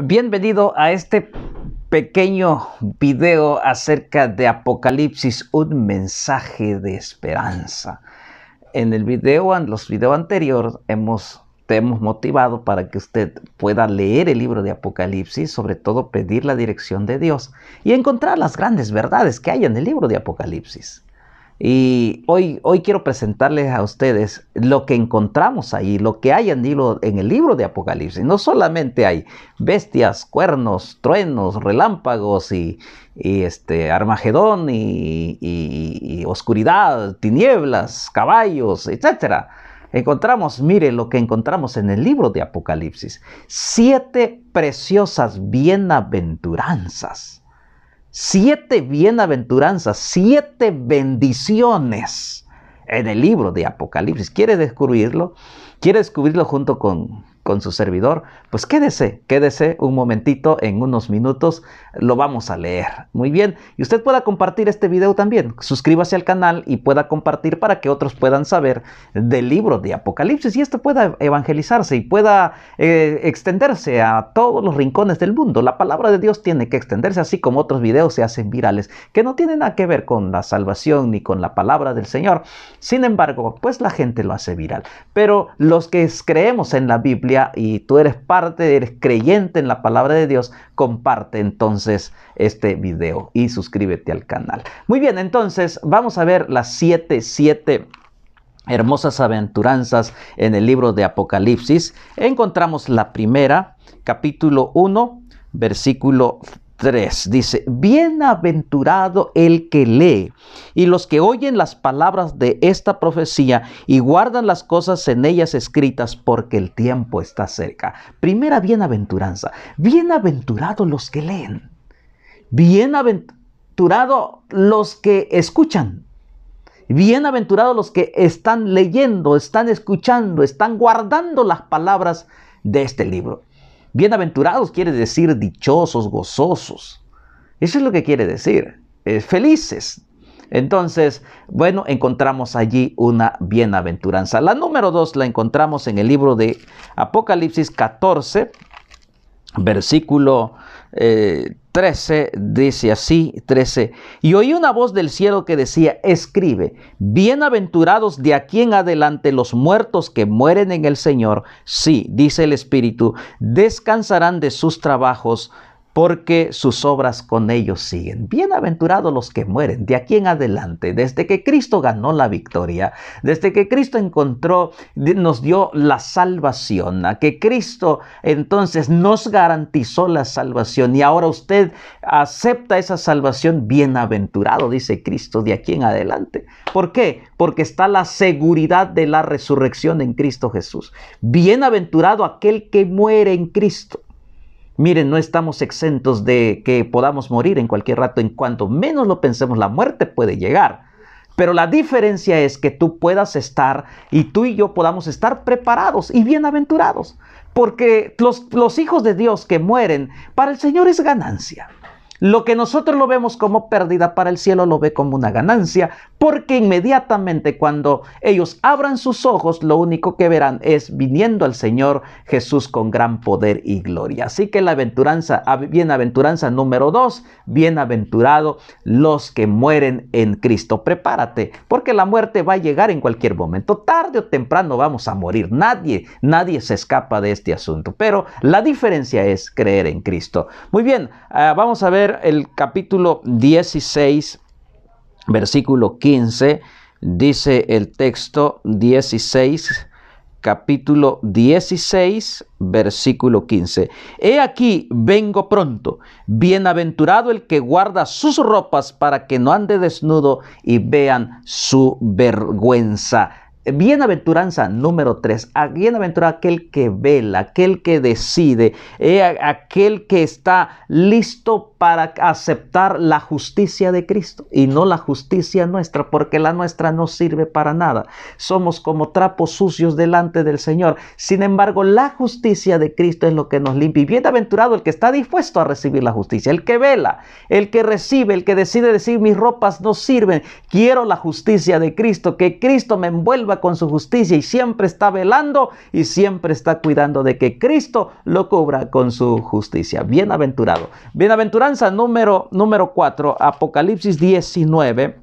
Bienvenido a este pequeño video acerca de Apocalipsis, un mensaje de esperanza. En el video, en los videos anteriores, hemos, te hemos motivado para que usted pueda leer el libro de Apocalipsis, sobre todo pedir la dirección de Dios y encontrar las grandes verdades que hay en el libro de Apocalipsis. Y hoy, hoy quiero presentarles a ustedes lo que encontramos ahí, lo que hay en, el libro de Apocalipsis. No solamente hay bestias, cuernos, truenos, relámpagos y, este, Armagedón y, y, oscuridad, tinieblas, caballos, etc. Encontramos, mire lo que encontramos en el libro de Apocalipsis. Siete preciosas bienaventuranzas siete bienaventuranzas, siete bendiciones en el libro de Apocalipsis. ¿Quiere descubrirlo? ¿Quiere descubrirlo junto con, con su servidor, pues quédese, quédese un momentito, en unos minutos lo vamos a leer. Muy bien, y usted pueda compartir este video también, suscríbase al canal y pueda compartir para que otros puedan saber del libro de Apocalipsis y esto pueda evangelizarse y pueda eh, extenderse a todos los rincones del mundo. La palabra de Dios tiene que extenderse así como otros videos se hacen virales, que no tienen nada que ver con la salvación ni con la palabra del Señor. Sin embargo, pues la gente lo hace viral. Pero los que creemos en la Biblia, y tú eres parte, eres creyente en la palabra de Dios, comparte entonces este video y suscríbete al canal. Muy bien, entonces vamos a ver las siete, siete hermosas aventuranzas en el libro de Apocalipsis. Encontramos la primera, capítulo 1, versículo 3 dice, bienaventurado el que lee y los que oyen las palabras de esta profecía y guardan las cosas en ellas escritas porque el tiempo está cerca. Primera bienaventuranza, bienaventurados los que leen, bienaventurado los que escuchan, bienaventurados los que están leyendo, están escuchando, están guardando las palabras de este libro. Bienaventurados quiere decir dichosos, gozosos. Eso es lo que quiere decir. Eh, felices. Entonces, bueno, encontramos allí una bienaventuranza. La número dos la encontramos en el libro de Apocalipsis 14, versículo eh, 13 dice así, 13, y oí una voz del cielo que decía, escribe, bienaventurados de aquí en adelante los muertos que mueren en el Señor, sí, dice el Espíritu, descansarán de sus trabajos porque sus obras con ellos siguen. Bienaventurados los que mueren de aquí en adelante, desde que Cristo ganó la victoria, desde que Cristo encontró, nos dio la salvación, a que Cristo entonces nos garantizó la salvación y ahora usted acepta esa salvación, bienaventurado, dice Cristo, de aquí en adelante. ¿Por qué? Porque está la seguridad de la resurrección en Cristo Jesús. Bienaventurado aquel que muere en Cristo. Miren, no estamos exentos de que podamos morir en cualquier rato, en cuanto menos lo pensemos, la muerte puede llegar. Pero la diferencia es que tú puedas estar y tú y yo podamos estar preparados y bienaventurados. Porque los, los hijos de Dios que mueren, para el Señor es ganancia. Lo que nosotros lo vemos como pérdida para el cielo lo ve como una ganancia, porque inmediatamente cuando ellos abran sus ojos, lo único que verán es viniendo al Señor Jesús con gran poder y gloria. Así que la aventuranza, bienaventuranza número dos, bienaventurado los que mueren en Cristo. Prepárate, porque la muerte va a llegar en cualquier momento. Tarde o temprano vamos a morir. Nadie, nadie se escapa de este asunto. Pero la diferencia es creer en Cristo. Muy bien, ah, vamos a ver el capítulo 16, versículo 15, dice el texto 16, capítulo 16, versículo 15. He aquí, vengo pronto, bienaventurado el que guarda sus ropas para que no ande desnudo y vean su vergüenza. Bienaventuranza número 3. Ah, bienaventurado aquel que vela, aquel que decide, aquel que está listo para aceptar la justicia de Cristo y no la justicia nuestra, porque la nuestra no sirve para nada. Somos como trapos sucios delante del Señor. Sin embargo, la justicia de Cristo es lo que nos limpia. Y bienaventurado el que está dispuesto a recibir la justicia, el que vela, el que recibe, el que decide decir mis ropas no sirven, quiero la justicia de Cristo, que Cristo me envuelva con su justicia y siempre está velando y siempre está cuidando de que Cristo lo cubra con su justicia. Bienaventurado. Bienaventurado número, número 4, Apocalipsis 19,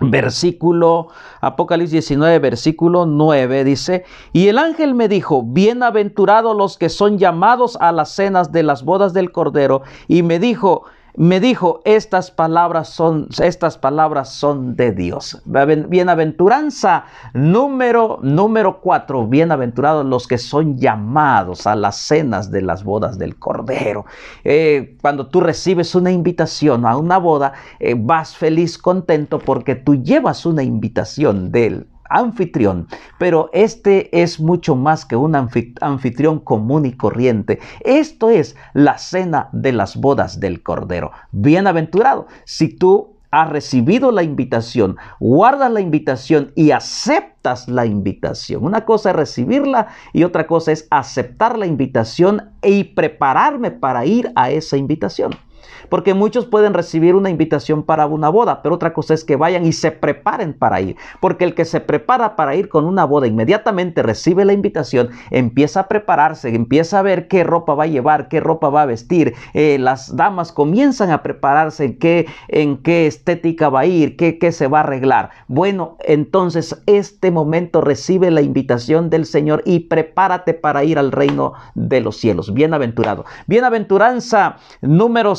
versículo, Apocalipsis 19, versículo 9, dice, y el ángel me dijo, bienaventurados los que son llamados a las cenas de las bodas del Cordero, y me dijo, me dijo, estas palabras son, estas palabras son de Dios. Bienaventuranza número, número cuatro, bienaventurados los que son llamados a las cenas de las bodas del Cordero. Eh, cuando tú recibes una invitación a una boda, eh, vas feliz, contento, porque tú llevas una invitación del anfitrión, pero este es mucho más que un anfitrión común y corriente. Esto es la cena de las bodas del Cordero. Bienaventurado, si tú has recibido la invitación, guardas la invitación y aceptas la invitación. Una cosa es recibirla y otra cosa es aceptar la invitación y prepararme para ir a esa invitación. Porque muchos pueden recibir una invitación para una boda, pero otra cosa es que vayan y se preparen para ir. Porque el que se prepara para ir con una boda inmediatamente recibe la invitación, empieza a prepararse, empieza a ver qué ropa va a llevar, qué ropa va a vestir. Eh, las damas comienzan a prepararse en qué, en qué estética va a ir, qué, qué se va a arreglar. Bueno, entonces este momento recibe la invitación del Señor y prepárate para ir al reino de los cielos. Bienaventurado. Bienaventuranza número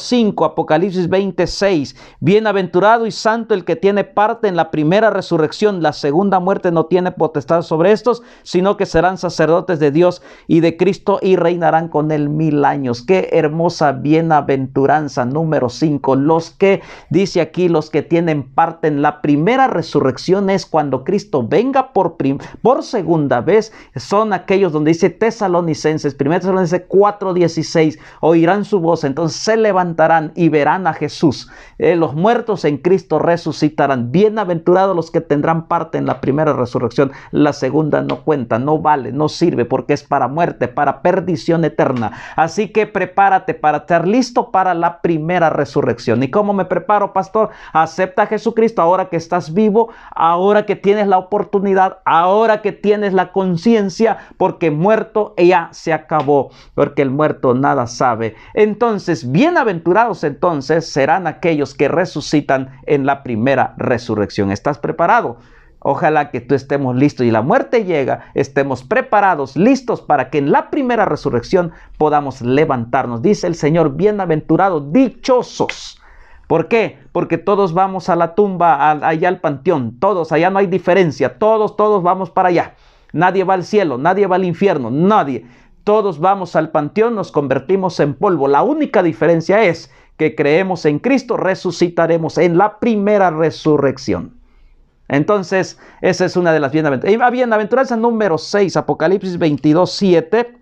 Apocalipsis 26. Bienaventurado y santo el que tiene parte en la primera resurrección. La segunda muerte no tiene potestad sobre estos, sino que serán sacerdotes de Dios y de Cristo y reinarán con él mil años. Qué hermosa bienaventuranza número 5. Los que, dice aquí, los que tienen parte en la primera resurrección es cuando Cristo venga por, por segunda vez. Son aquellos donde dice Tesalonicenses, 1 Tesalonicenses 4, 16. Oirán su voz, entonces se levantarán y verán a Jesús. Eh, los muertos en Cristo resucitarán. Bienaventurados los que tendrán parte en la primera resurrección. La segunda no cuenta, no vale, no sirve porque es para muerte, para perdición eterna. Así que prepárate para estar listo para la primera resurrección. ¿Y cómo me preparo, pastor? Acepta a Jesucristo ahora que estás vivo, ahora que tienes la oportunidad, ahora que tienes la conciencia, porque muerto ya se acabó, porque el muerto nada sabe. Entonces, bienaventurados Bienaventurados entonces serán aquellos que resucitan en la primera resurrección. ¿Estás preparado? Ojalá que tú estemos listos y la muerte llega, estemos preparados, listos para que en la primera resurrección podamos levantarnos. Dice el Señor, bienaventurados, dichosos. ¿Por qué? Porque todos vamos a la tumba, allá al panteón, todos, allá no hay diferencia, todos, todos vamos para allá. Nadie va al cielo, nadie va al infierno, nadie. Todos vamos al panteón, nos convertimos en polvo. La única diferencia es que creemos en Cristo, resucitaremos en la primera resurrección. Entonces, esa es una de las bienaventuranzas. Bienaventuranza número 6, Apocalipsis 22, 7,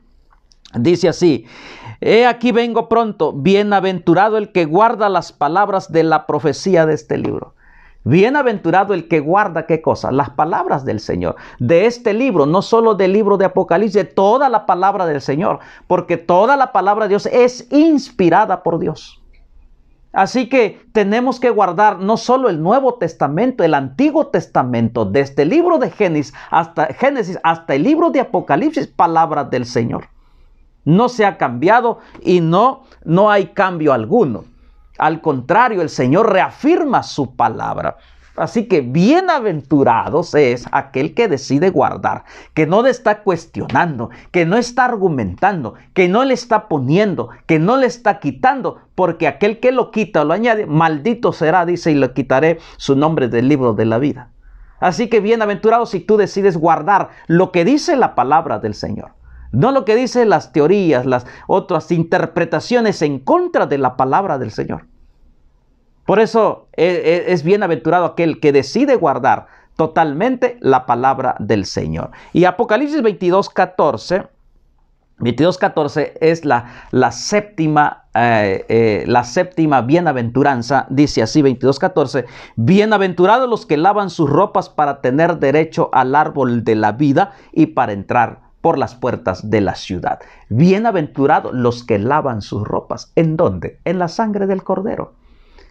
dice así, He aquí vengo pronto, bienaventurado el que guarda las palabras de la profecía de este libro. Bienaventurado el que guarda qué cosa? Las palabras del Señor. De este libro, no solo del libro de Apocalipsis, toda la palabra del Señor, porque toda la palabra de Dios es inspirada por Dios. Así que tenemos que guardar no solo el Nuevo Testamento, el Antiguo Testamento, desde el libro de Génesis hasta, Génesis hasta el libro de Apocalipsis, palabras del Señor. No se ha cambiado y no, no hay cambio alguno. Al contrario, el Señor reafirma su palabra. Así que bienaventurados es aquel que decide guardar, que no le está cuestionando, que no está argumentando, que no le está poniendo, que no le está quitando, porque aquel que lo quita o lo añade, maldito será, dice, y le quitaré su nombre del libro de la vida. Así que bienaventurado si tú decides guardar lo que dice la palabra del Señor. No lo que dicen las teorías, las otras interpretaciones en contra de la palabra del Señor. Por eso e, e, es bienaventurado aquel que decide guardar totalmente la palabra del Señor. Y Apocalipsis 22.14, 22.14 es la, la séptima, eh, eh, la séptima bienaventuranza, dice así 22.14. bienaventurados los que lavan sus ropas para tener derecho al árbol de la vida y para entrar por las puertas de la ciudad. Bienaventurados los que lavan sus ropas. ¿En dónde? En la sangre del cordero.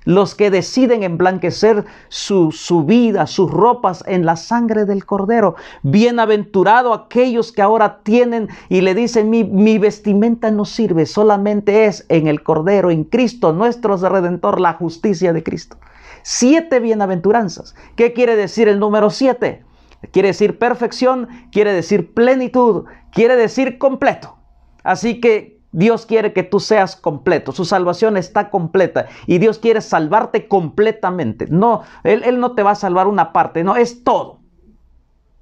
Los que deciden emblanquecer su, vida, sus ropas en la sangre del cordero. Bienaventurado aquellos que ahora tienen y le dicen, mi, mi vestimenta no sirve, solamente es en el cordero, en Cristo, nuestro redentor, la justicia de Cristo. Siete bienaventuranzas. ¿Qué quiere decir el número siete? Quiere decir perfección, quiere decir plenitud, quiere decir completo. Así que Dios quiere que tú seas completo, su salvación está completa y Dios quiere salvarte completamente. No, Él, él no te va a salvar una parte, no, es todo.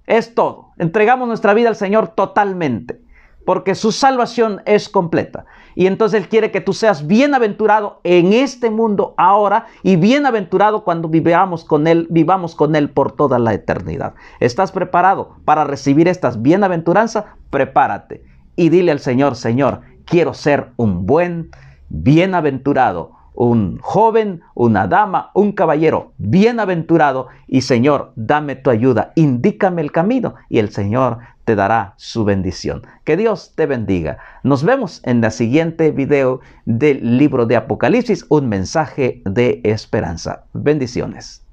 Es todo. Entregamos nuestra vida al Señor totalmente porque su salvación es completa. Y entonces Él quiere que tú seas bienaventurado en este mundo ahora y bienaventurado cuando vivamos con Él, vivamos con Él por toda la eternidad. ¿Estás preparado para recibir estas bienaventuranzas? Prepárate y dile al Señor, Señor, quiero ser un buen bienaventurado un joven, una dama, un caballero, bienaventurado, y Señor, dame tu ayuda, indícame el camino, y el Señor te dará su bendición. Que Dios te bendiga. Nos vemos en la siguiente video del libro de Apocalipsis, un mensaje de esperanza. Bendiciones.